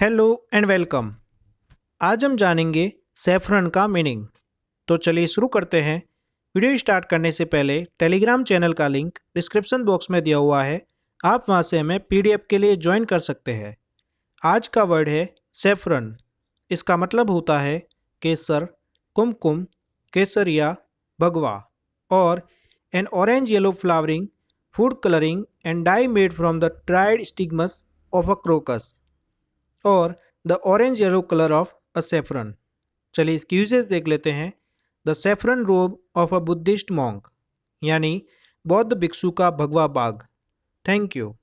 hello and welcome आज हम जानेंगे सेफ्रन का मीनिंग तो चलिए शुरू करते हैं वीडियो स्टार्ट करने से पहले टेलीग्राम चैनल का लिंक डिस्क्रिप्शन बॉक्स में दिया हुआ है आप वहां से हमें पीडीएफ के लिए ज्वाइन कर सकते हैं आज का वर्ड है सेफ्रन इसका मतलब होता है केसर कुमकुम केसरिया भगवा और an orange yellow flavouring food colouring and dye made from the dried stigmas of a crocus और the orange yellow colour of a saffron चलिए इसकी यूजेस देख लेते हैं the saffron robe of a Buddhist monk यानी बौद्ध भिक्षु का भगवा बाग थैंक यू